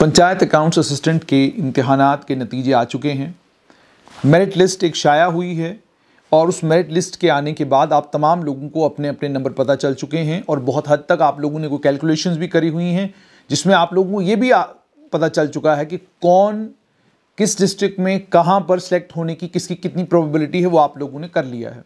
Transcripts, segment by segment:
panchayat accounts assistant के इम्तहानात के नतीजे आ चुके हैं मेरिट लिस्ट एक शाया हुई है और उस मेरिट लिस्ट के आने के बाद आप तमाम लोगों को अपने अपने नंबर पता चल चुके हैं और बहुत हद तक आप लोगों ने कोई कैलकुलेशंस भी करी हुई हैं जिसमें आप लोगों को ये भी पता चल चुका है कि कौन किस डिस्ट्रिक्ट में कहाँ पर सेलेक्ट होने की किसकी कितनी प्रोबेबिलिटी है वो आप लोगों ने कर लिया है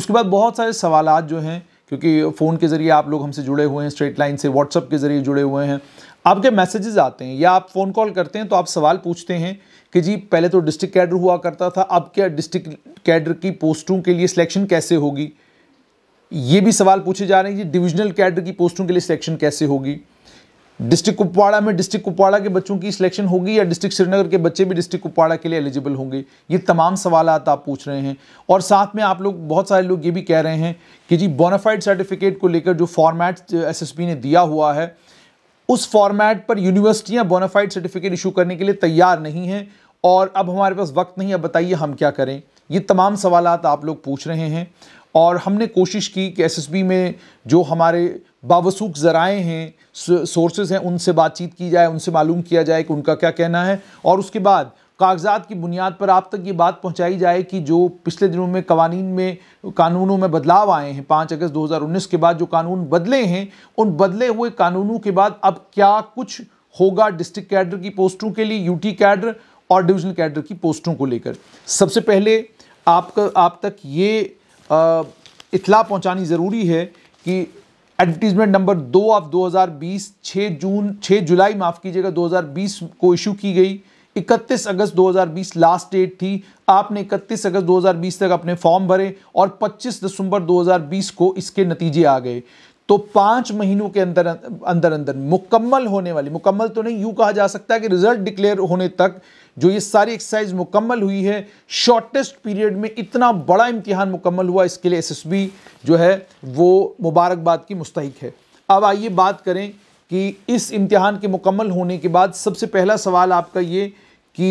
उसके बाद बहुत सारे सवाल जो हैं क्योंकि फ़ोन के ज़रिए आप लोग हमसे जुड़े हुए हैं स्ट्रेट लाइन से व्हाट्सअप के ज़रिए जुड़े हुए हैं आपके मैसेजेस आते हैं या आप फ़ोन कॉल करते हैं तो आप सवाल पूछते हैं कि जी पहले तो डिस्ट्रिक्ट कैडर हुआ करता था अब क्या डिस्ट्रिक्ट कैडर की पोस्टों के लिए सिलेक्शन कैसे होगी ये भी सवाल पूछे जा रहे हैं कि डिविजनल कैडर की पोस्टों के लिए सिलेक्शन कैसे होगी डिस्ट्रिक्ट कुपवाड़ा में डिस्ट्रिक्ट कुपवाड़ा के बच्चों की सिलेक्शन होगी या डिस्ट्रिक्ट श्रीनगर के बच्चे भी डिस्ट्रिक्ट कुपवाड़ा के लिए एलिजिबल होंगे ये तमाम सवाल आप पूछ रहे हैं और साथ में आप लोग बहुत सारे लोग ये भी कह रहे हैं कि जी बोनाफाइड सर्टिफिकेट को लेकर जो फॉर्मेट एस ने दिया हुआ है उस फॉर्मेट पर यूनिवर्सिटियां बोनाफाइड सर्टिफिकेट इशू करने के लिए तैयार नहीं हैं और अब हमारे पास वक्त नहीं अब बताइए हम क्या करें ये तमाम सवाल आप लोग पूछ रहे हैं और हमने कोशिश की कि एसएसबी में जो हमारे बावसूख ज़राए हैं सोर्सेज हैं उनसे बातचीत की जाए उनसे मालूम किया जाए कि उनका क्या कहना है और उसके बाद कागजात की बुनियाद पर आप तक ये बात पहुंचाई जाए कि जो पिछले दिनों में कवानीन में कानूनों में बदलाव आए हैं पाँच अगस्त 2019 के बाद जो कानून बदले हैं उन बदले हुए कानूनों के बाद अब क्या कुछ होगा डिस्ट्रिक्ट कैडर की पोस्टों के लिए यूटी कैडर और डिविजनल कैडर की पोस्टों को लेकर सबसे पहले आपका आप तक ये इतला पहुँचानी ज़रूरी है कि एडवर्टीजमेंट नंबर दो ऑफ 2020 6 जून 6 जुलाई माफ़ कीजिएगा 2020 को इशू की गई 31 अगस्त 2020 लास्ट डेट थी आपने 31 अगस्त 2020 तक अपने फॉर्म भरे और 25 दिसंबर 2020 को इसके नतीजे आ गए तो पाँच महीनों के अंदर अंदर अंदर मुकम्मल होने वाली मुकम्मल तो नहीं यूँ कहा जा सकता है कि रिजल्ट डिक्लेयर होने तक जो ये सारी एक्सरसाइज मुकम्मल हुई है शॉर्टेस्ट पीरियड में इतना बड़ा इम्तिहान मुकम्मल हुआ इसके लिए एसएसबी जो है वो मुबारकबाद की मुस्तक है अब आइए बात करें कि इस इम्तिहान के मुकम्मल होने के बाद सबसे पहला सवाल आपका ये कि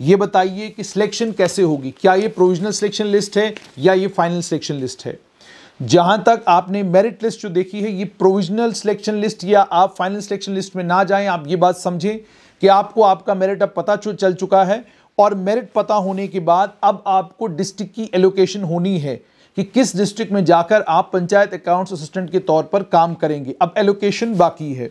ये बताइए कि सिलेक्शन कैसे होगी क्या ये प्रोविजनल सिलेक्शन लिस्ट है या ये फाइनल सिलेक्शन लिस्ट है जहां तक आपने मेरिट लिस्ट जो देखी है ये प्रोविजनल सिलेक्शन लिस्ट या आप फाइनल सिलेक्शन लिस्ट में ना जाएं आप ये बात समझें कि आपको आपका मेरिट अब पता चल चुका है और मेरिट पता होने के बाद अब आपको डिस्ट्रिक्ट की एलोकेशन होनी है कि किस डिस्ट्रिक्ट में जाकर आप पंचायत अकाउंट्स असिस्टेंट के तौर पर काम करेंगे अब एलोकेशन बाकी है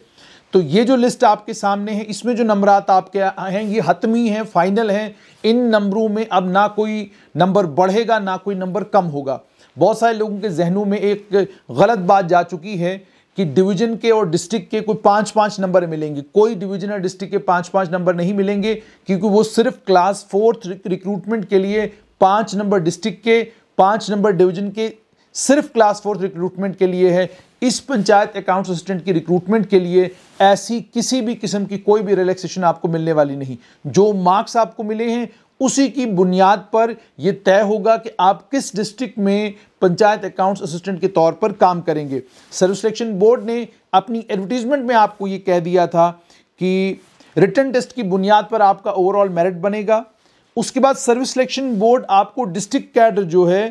तो ये जो लिस्ट आपके सामने है इसमें जो नंबरात आपके हैं ये हतमी हैं फाइनल हैं इन नंबरों में अब ना कोई नंबर बढ़ेगा ना कोई नंबर कम होगा बहुत सारे लोगों के जहनों में एक गलत बात जा चुकी है कि डिवीजन के और डिस्ट्रिक्ट के कोई पाँच पाँच नंबर मिलेंगे कोई डिवीजन और डिस्ट्रिक्ट के पाँच पाँच नंबर नहीं मिलेंगे क्योंकि वो सिर्फ क्लास फोर्थ रिक्रूटमेंट के लिए पाँच नंबर डिस्ट्रिक्ट के पाँच नंबर डिवीजन के सिर्फ क्लास फोर्थ रिक्रूटमेंट के लिए है इस पंचायत अकाउंट्स असिस्टेंट की रिक्रूटमेंट के लिए ऐसी किसी भी किस्म की कोई भी रिलैक्सेशन आपको मिलने वाली नहीं जो मार्क्स आपको मिले हैं उसी की बुनियाद पर यह तय होगा कि आप किस डिस्ट्रिक्ट में पंचायत अकाउंट्स असिस्टेंट के तौर पर काम करेंगे सर्विस सिलेक्शन बोर्ड ने अपनी एडवर्टीजमेंट में आपको ये कह दिया था कि रिटर्न टेस्ट की बुनियाद पर आपका ओवरऑल मेरिट बनेगा उसके बाद सर्विस सिलेक्शन बोर्ड आपको डिस्ट्रिक्ट कैडर जो है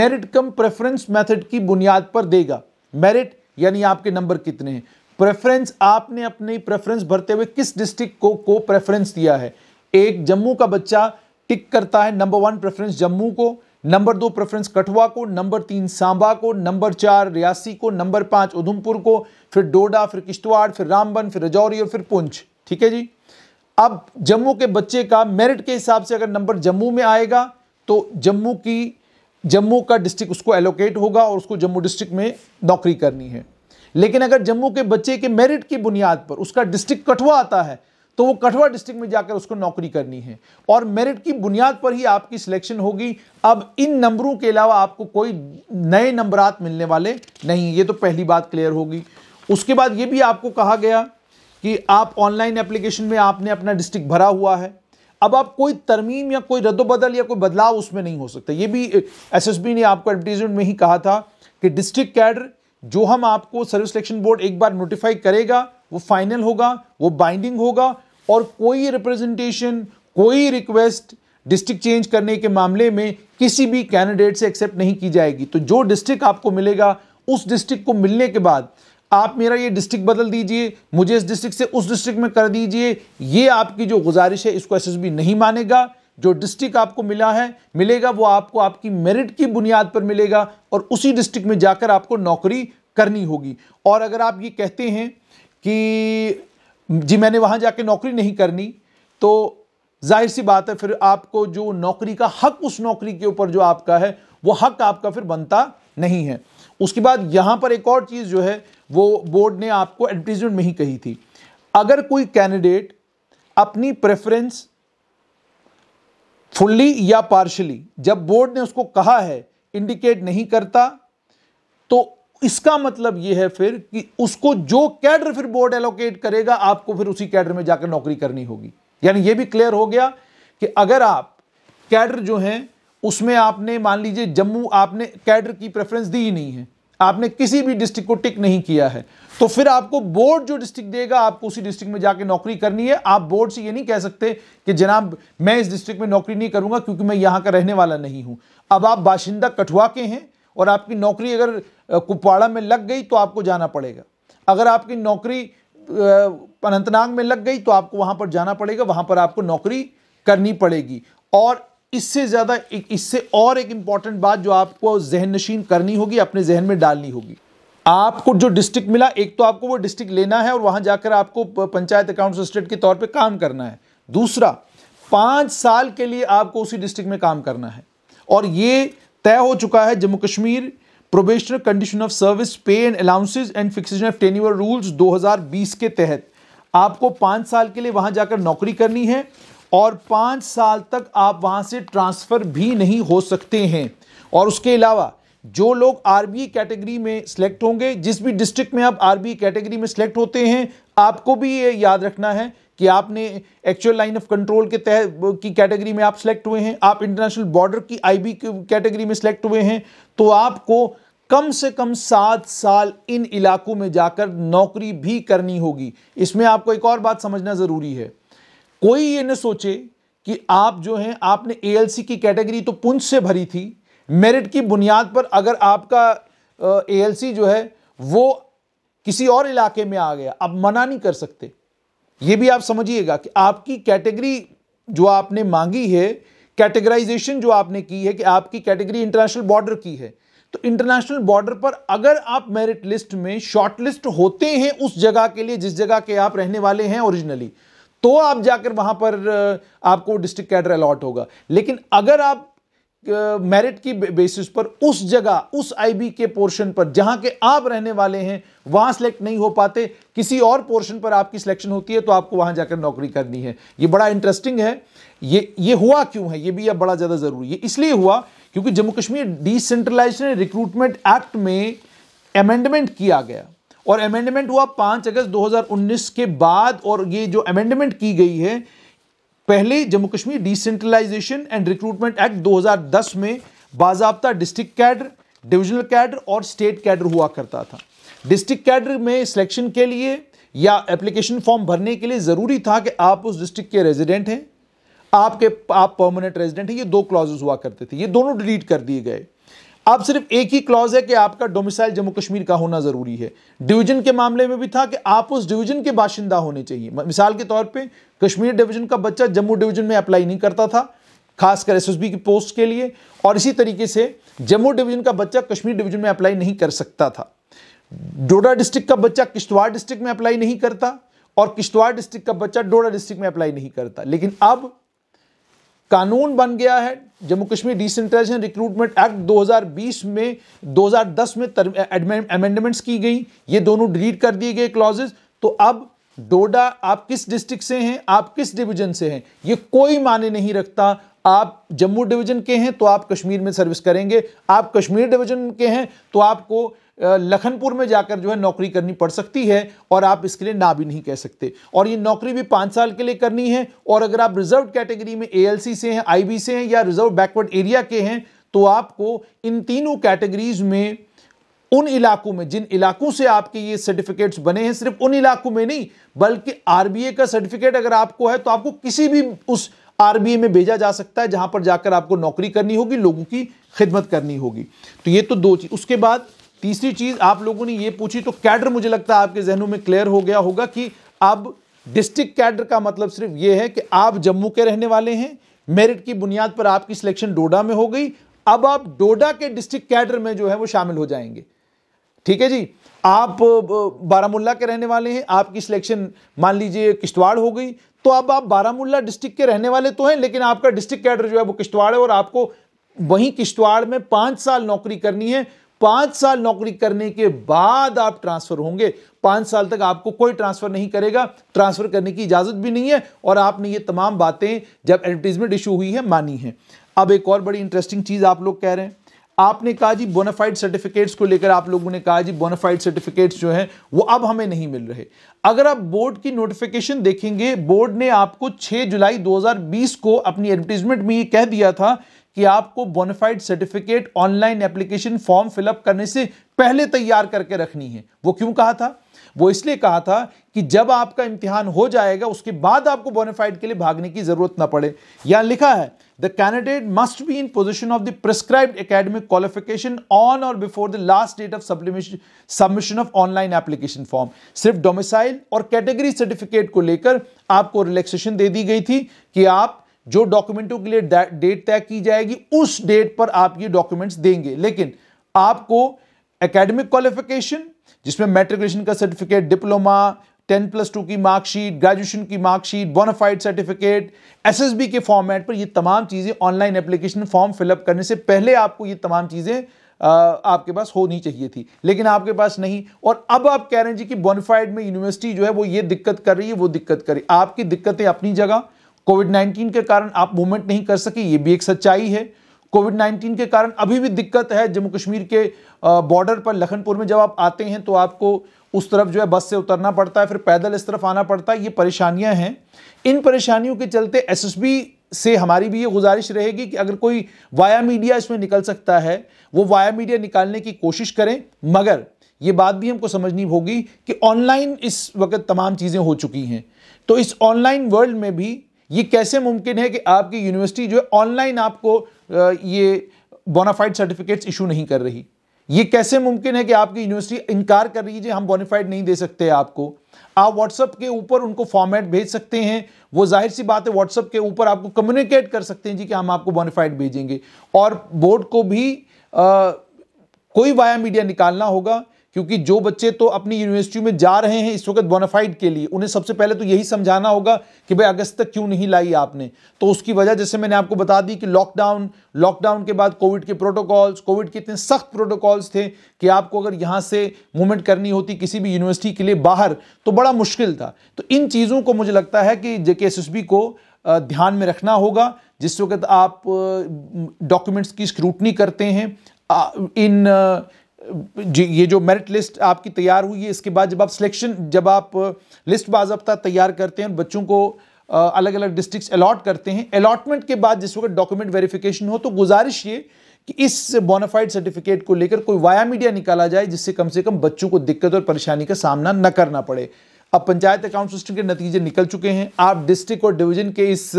मेरिट कम प्रेफरेंस मेथड की बुनियाद पर देगा मेरिट यानी आपके नंबर कितने हैं प्रेफरेंस आपने अपनी प्रेफरेंस भरते हुए किस डिस्ट्रिक्ट को को प्रेफरेंस दिया है एक जम्मू का बच्चा टिक करता है नंबर वन प्रेफरेंस जम्मू को नंबर दो प्रेफरेंस कठुआ को नंबर तीन सांबा को नंबर चार रियासी को नंबर पाँच उधमपुर को फिर डोडा फिर किश्तवाड़ फिर रामबन फिर रजौरी और फिर पुंछ ठीक है जी अब जम्मू के बच्चे का मेरिट के हिसाब से अगर नंबर जम्मू में आएगा तो जम्मू की जम्मू का डिस्ट्रिक्ट उसको एलोकेट होगा और उसको जम्मू डिस्ट्रिक्ट में नौकरी करनी है लेकिन अगर जम्मू के बच्चे के मेरिट की बुनियाद पर उसका डिस्ट्रिक्ट कठुआ आता है तो वो कठवा डिस्ट्रिक्ट में जाकर उसको नौकरी करनी है और मेरिट की बुनियाद पर ही आपकी सिलेक्शन होगी अब इन नंबरों के अलावा आपको कोई नए नंबरात मिलने वाले नहीं ये तो पहली बात क्लियर होगी उसके बाद ये भी आपको कहा गया कि आप ऑनलाइन एप्लीकेशन में आपने अपना डिस्ट्रिक्ट भरा हुआ है अब आप कोई तरमीम या कोई रद्दबदल या कोई बदलाव उसमें नहीं हो सकता ये भी एसएसबी ने आपको एडवर्टीजमेंट में ही कहा था कि डिस्ट्रिक्ट कैडर जो हम आपको सर्विस सिलेक्शन बोर्ड एक बार नोटिफाई करेगा वो फाइनल होगा वो बाइंडिंग होगा और कोई रिप्रेजेंटेशन कोई रिक्वेस्ट डिस्ट्रिक्ट चेंज करने के मामले में किसी भी कैंडिडेट से एक्सेप्ट नहीं की जाएगी तो जो डिस्ट्रिक्ट आपको मिलेगा उस डिस्ट्रिक्ट को मिलने के बाद आप मेरा ये डिस्ट्रिक्ट बदल दीजिए मुझे इस डिस्ट्रिक्ट से उस डिस्ट्रिक्ट में कर दीजिए ये आपकी जो गुजारिश है इसको एसएसबी नहीं मानेगा जो डिस्ट्रिक्ट आपको मिला है मिलेगा वो आपको आपकी मेरिट की बुनियाद पर मिलेगा और उसी डिस्ट्रिक्ट में जाकर आपको नौकरी करनी होगी और अगर आप ये कहते हैं कि जी मैंने वहाँ जाके नौकरी नहीं करनी तो जाहिर सी बात है फिर आपको जो नौकरी का हक उस नौकरी के ऊपर जो आपका है वो हक आपका फिर बनता नहीं है उसके बाद यहाँ पर एक और चीज़ जो है वो बोर्ड ने आपको एडवर्टीजमेंट में ही कही थी अगर कोई कैंडिडेट अपनी प्रेफरेंस फुल्ली या पार्शली जब बोर्ड ने उसको कहा है इंडिकेट नहीं करता तो इसका मतलब यह है फिर कि उसको जो कैडर फिर बोर्ड एलोकेट करेगा आपको फिर उसी कैडर में जाकर नौकरी करनी होगी यानी यह भी क्लियर हो गया कि अगर आप कैडर जो हैं उसमें आपने मान लीजिए जम्मू आपने कैडर की प्रेफरेंस दी ही नहीं है आपने किसी भी डिस्ट्रिक्ट को टिक नहीं किया है तो फिर आपको बोर्ड जो डिस्ट्रिक्ट देगा आपको उसी डिस्ट्रिक्ट में जाकर नौकरी करनी है आप बोर्ड से ये नहीं कह सकते कि जनाब मैं इस डिस्ट्रिक्ट में नौकरी नहीं करूंगा क्योंकि मैं यहाँ का रहने वाला नहीं हूं अब आप बाशिंदा कठुआ के हैं और आपकी नौकरी अगर कुपवाड़ा में लग गई तो आपको जाना पड़ेगा अगर आपकी नौकरी अनंतनाग में लग गई तो आपको वहां पर जाना पड़ेगा वहां पर आपको नौकरी करनी पड़ेगी और इससे ज़्यादा इससे और एक इम्पॉर्टेंट बात जो आपको जहन नशीन करनी होगी अपने जहन में डालनी होगी आपको जो डिस्ट्रिक्ट मिला एक तो आपको वो डिस्ट्रिक्ट लेना है और वहाँ जाकर आपको पंचायत अकाउंट असिस्टेंट के तौर पर काम करना है दूसरा पाँच साल के लिए आपको उसी डिस्ट्रिक्ट में काम करना है और ये तय हो चुका है Jammu Kashmir probationer condition of service pay and allowances and fixation of tenure rules 2020 के तहत आपको पाँच साल के लिए वहाँ जाकर नौकरी करनी है और पाँच साल तक आप वहाँ से ट्रांसफ़र भी नहीं हो सकते हैं और उसके अलावा जो लोग आरबीए कैटेगरी में सेलेक्ट होंगे जिस भी डिस्ट्रिक्ट में आप आरबी कैटेगरी में सेलेक्ट होते हैं आपको भी ये याद रखना है कि आपने एक्चुअल लाइन ऑफ कंट्रोल के तहत की कैटेगरी में आप सिलेक्ट हुए हैं आप इंटरनेशनल बॉर्डर की आईबी कैटेगरी में सिलेक्ट हुए हैं तो आपको कम से कम सात साल इन इलाकों में जाकर नौकरी भी करनी होगी इसमें आपको एक और बात समझना ज़रूरी है कोई ये न सोचे कि आप जो हैं आपने एएलसी की कैटेगरी तो पुंज से भरी थी मेरिट की बुनियाद पर अगर आपका एएलसी जो है वो किसी और इलाके में आ गया आप मना नहीं कर सकते ये भी आप समझिएगा कि आपकी कैटेगरी जो आपने मांगी है कैटेगराइजेशन जो आपने की है कि आपकी कैटेगरी इंटरनेशनल बॉर्डर की है तो इंटरनेशनल बॉर्डर पर अगर आप मेरिट लिस्ट में शॉर्टलिस्ट होते हैं उस जगह के लिए जिस जगह के आप रहने वाले हैं ओरिजिनली तो आप जाकर वहां पर आपको डिस्ट्रिक्ट कैडर अलॉट होगा लेकिन अगर आप मेरिट की बेसिस पर उस जगह उस आईबी के पोर्शन पर जहां के आप रहने वाले हैं वहां सेलेक्ट नहीं हो पाते किसी और पोर्शन पर आपकी सिलेक्शन होती है तो आपको वहां जाकर नौकरी करनी है ये बड़ा इंटरेस्टिंग है ये ये हुआ क्यों है ये भी अब बड़ा ज़्यादा ज़रूरी है इसलिए हुआ क्योंकि Jammu Kashmir decentralization recruitment act में अमेंडमेंट किया गया और अमेंडमेंट हुआ पाँच अगस्त 2019 के बाद और ये जो अमेंडमेंट की गई है पहले Jammu Kashmir decentralization and recruitment act 2010 में बाजाबता डिस्ट्रिक्ट कैडर डिविजनल कैडर और स्टेट कैडर हुआ करता था डिस्ट्रिक्ट कैडर में सिलेक्शन के लिए या एप्लीकेशन फॉर्म भरने के लिए ज़रूरी था कि आप उस डिस्ट्रिक्ट के रेजिडेंट हैं आपके आप परमानेंट रेजिडेंट हैं ये दो क्लॉजेज हुआ करते थे ये दोनों डिलीट कर दिए गए अब सिर्फ एक ही क्लॉज है कि आपका डोमिसाइल जम्मू कश्मीर का होना ज़रूरी है डिवीजन के मामले में भी था कि आप उस डिवीजन के बाशिंदा होने चाहिए मिसाल के तौर पे कश्मीर डिवीजन का बच्चा जम्मू डिवीजन में अप्लाई नहीं करता था खासकर एसएसबी की पोस्ट के लिए और इसी तरीके से जम्मू डिवीजन का बच्चा कश्मीर डिवीजन में अप्लाई नहीं कर सकता था डोडा डिस्ट्रिक्ट का बच्चा किश्तवाड़ डिस्ट्रिक्ट में अप्लाई नहीं करता और किश्तवाड़ डिस्ट्रिक्ट का बच्चा डोडा डिस्ट्रिक्ट में अप्लाई नहीं करता लेकिन अब कानून बन गया है Jammu Kashmir decentralization recruitment act 2020 में 2010 में अमेंडमेंट्स की गई ये दोनों डिलीट कर दिए गए क्लॉजेस तो अब डोडा आप किस डिस्ट्रिक्ट से हैं आप किस डिवीजन से हैं ये कोई माने नहीं रखता आप जम्मू डिवीजन के हैं तो आप कश्मीर में सर्विस करेंगे आप कश्मीर डिवीजन के हैं तो आपको लखनपुर में जाकर जो है नौकरी करनी पड़ सकती है और आप इसके लिए ना भी नहीं कह सकते और ये नौकरी भी पाँच साल के लिए करनी है और अगर आप रिजर्व कैटेगरी में ए से हैं आई से हैं या रिजर्व बैकवर्ड एरिया के हैं तो आपको इन तीनों कैटेगरीज में उन इलाकों में जिन इलाकों से आपके ये सर्टिफिकेट्स बने हैं सिर्फ उन इलाकों में नहीं बल्कि आरबीए का सर्टिफिकेट अगर आपको है तो आपको किसी भी उस आरबीए में भेजा जा सकता है जहां पर जाकर आपको नौकरी करनी होगी लोगों की खिदमत करनी होगी तो ये तो दो चीज उसके बाद तीसरी चीज आप लोगों ने ये पूछी तो कैडर मुझे लगता है आपके जहनों में क्लियर हो गया होगा कि अब डिस्ट्रिक्ट कैडर का मतलब सिर्फ ये है कि आप जम्मू के रहने वाले हैं मेरिट की बुनियाद पर आपकी सिलेक्शन डोडा में हो गई अब आप डोडा के डिस्ट्रिक्ट कैडर में जो है वो शामिल हो जाएंगे ठीक है जी आप बारामूला के रहने वाले हैं आपकी सिलेक्शन मान लीजिए किश्तवाड़ हो गई तो अब आप बारामूला डिस्ट्रिक्ट के रहने वाले तो हैं लेकिन आपका डिस्ट्रिक्ट कैडर जो है वो किश्तवाड़ है और आपको वहीं किश्तवाड़ में पांच साल नौकरी करनी है पांच साल नौकरी करने के बाद आप ट्रांसफर होंगे पांच साल तक आपको कोई ट्रांसफर नहीं करेगा ट्रांसफर करने की इजाजत भी नहीं है और आपने ये तमाम बातें जब एडवर्टीजमेंट इशू हुई है मानी है अब एक और बड़ी इंटरेस्टिंग चीज आप लोग कह रहे हैं आपने कहा जी बोनाफाइड सर्टिफिकेट्स को लेकर आप लोगों ने कहा जी बोनाफाइड सर्टिफिकेट्स जो हैं वो अब हमें नहीं मिल रहे अगर आप बोर्ड की नोटिफिकेशन देखेंगे बोर्ड ने आपको 6 जुलाई 2020 को अपनी एडवर्टीजमेंट में ये कह दिया था कि आपको bonafide certificate online application form fill up करने से पहले तैयार करके रखनी है वो क्यों कहा था वो इसलिए कहा था कि जब आपका इम्तिहान हो जाएगा उसके बाद आपको बोनाफाइड के लिए भागने की जरूरत ना पड़े या लिखा है the candidate must be in position of the prescribed academic qualification on or before the last date of submission of online application form सिर्फ डोमिसाइल और कैटेगरी सर्टिफिकेट को लेकर आपको रिलैक्सेशन दे दी गई थी कि आप जो डॉक्यूमेंटों के लिए डेट तय की जाएगी उस डेट पर आप ये डॉक्यूमेंट्स देंगे लेकिन आपको एकेडमिक क्वालिफिकेशन जिसमें मेट्रिकुलेशन का certificate diploma ten plus two की मार्कशीट ग्रेजुएशन की मार्कशीट बोनाफाइड सर्टिफिकेट एसएसबी के फॉर्मेट पर ये तमाम चीज़ें ऑनलाइन एप्लीकेशन फॉर्म फिलअप करने से पहले आपको ये तमाम चीज़ें आपके पास होनी चाहिए थी लेकिन आपके पास नहीं और अब आप कह रहे हैं जी कि बोनाफाइड में यूनिवर्सिटी जो है वो ये दिक्कत कर रही है वो दिक्कत कर रही है आपकी दिक्कतें अपनी जगह कोविड 19 के कारण आप मूवमेंट नहीं कर सके ये भी एक सच्चाई है कोविड 19 के कारण अभी भी दिक्कत है जम्मू कश्मीर के बॉर्डर पर लखनपुर में जब आप आते हैं तो आपको उस तरफ जो है बस से उतरना पड़ता है फिर पैदल इस तरफ आना पड़ता है ये परेशानियां हैं इन परेशानियों के चलते एसएसबी से हमारी भी ये गुजारिश रहेगी कि अगर कोई वाया मीडिया इसमें निकल सकता है वो वाया मीडिया निकालने की कोशिश करें मगर ये बात भी हमको समझनी होगी कि ऑनलाइन इस वक्त तमाम चीज़ें हो चुकी हैं तो इस ऑनलाइन वर्ल्ड में भी ये कैसे मुमकिन है कि आपकी यूनिवर्सिटी जो है ऑनलाइन आपको ये बोनाफाइड सर्टिफिकेट्स इशू नहीं कर रही ये कैसे मुमकिन है कि आपकी यूनिवर्सिटी इनकार कर रही है हम बोनीफाइड नहीं दे सकते आपको आप व्हाट्सअप के ऊपर उनको फॉर्मेट भेज सकते हैं वो जाहिर सी बात है व्हाट्सअप के ऊपर आपको कम्युनिकेट कर सकते हैं जी कि हम आपको बोनीफाइड भेजेंगे और बोर्ड को भी आ, कोई वाया मीडिया निकालना होगा क्योंकि जो बच्चे तो अपनी यूनिवर्सिटी में जा रहे हैं इस वक्त बोनाफाइड के लिए उन्हें सबसे पहले तो यही समझाना होगा कि भाई अगस्त तक क्यों नहीं लाई आपने तो उसकी वजह जैसे मैंने आपको बता दी कि लॉकडाउन लॉकडाउन के बाद कोविड के प्रोटोकॉल्स कोविड के इतने सख्त प्रोटोकॉल्स थे कि आपको अगर यहाँ से मूवमेंट करनी होती किसी भी यूनिवर्सिटी के लिए बाहर तो बड़ा मुश्किल था तो इन चीज़ों को मुझे लगता है कि जेके को ध्यान में रखना होगा जिस वक्त आप डॉक्यूमेंट्स की स्क्रूटनी करते हैं इन जी ये जो मेरिट लिस्ट आपकी तैयार हुई है इसके बाद जब आप सिलेक्शन जब आप लिस्ट बाजबता तैयार करते हैं और बच्चों को अलग अलग डिस्ट्रिक्ट अलाट करते हैं अलाटमेंट के बाद जिस वक्त डॉक्यूमेंट वेरिफिकेशन हो तो गुजारिश ये कि इस बोनाफाइड सर्टिफिकेट को लेकर कोई वाया मीडिया निकाला जाए जिससे कम से कम बच्चों को दिक्कत और परेशानी का सामना न करना पड़े अब पंचायत अकाउंट सिस्टम के नतीजे निकल चुके हैं आप डिस्ट्रिक्ट और डिवीजन के इस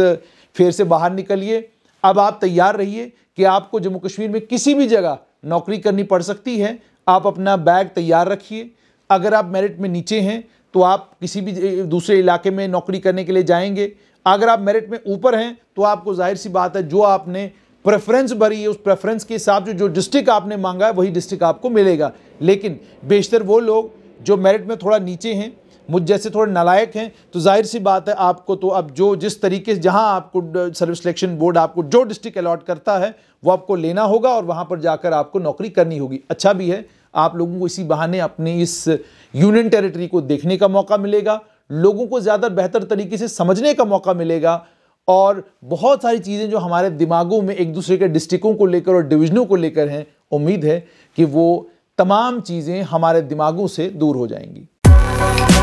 फेर से बाहर निकलिए अब आप तैयार रहिए कि आपको जम्मू कश्मीर में किसी भी जगह नौकरी करनी पड़ सकती है आप अपना बैग तैयार रखिए अगर आप मेरिट में नीचे हैं तो आप किसी भी दूसरे इलाके में नौकरी करने के लिए जाएंगे अगर आप मेरिट में ऊपर हैं तो आपको जाहिर सी बात है जो आपने प्रेफरेंस भरी है उस प्रेफरेंस के हिसाब से जो डिस्ट्रिक्ट आपने मांगा है वही डिस्ट्रिक्ट आपको मिलेगा लेकिन बेशतर वो लोग जो मेरिट में थोड़ा नीचे हैं मुझ जैसे थोड़े नलायक हैं तो जाहिर सी बात है आपको तो अब जो जिस तरीके से जहाँ आपको सर्विस सिलेक्शन बोर्ड आपको जो डिस्ट्रिक्ट अलॉट करता है वो आपको लेना होगा और वहाँ पर जाकर आपको नौकरी करनी होगी अच्छा भी है आप लोगों को इसी बहाने अपने इस यूनियन टेरिटरी को देखने का मौका मिलेगा लोगों को ज़्यादा बेहतर तरीके से समझने का मौका मिलेगा और बहुत सारी चीज़ें जो हमारे दिमागों में एक दूसरे के डिस्ट्रिक्टों को लेकर और डिविजनों को लेकर हैं उम्मीद है कि वो तमाम चीज़ें हमारे दिमागों से दूर हो जाएंगी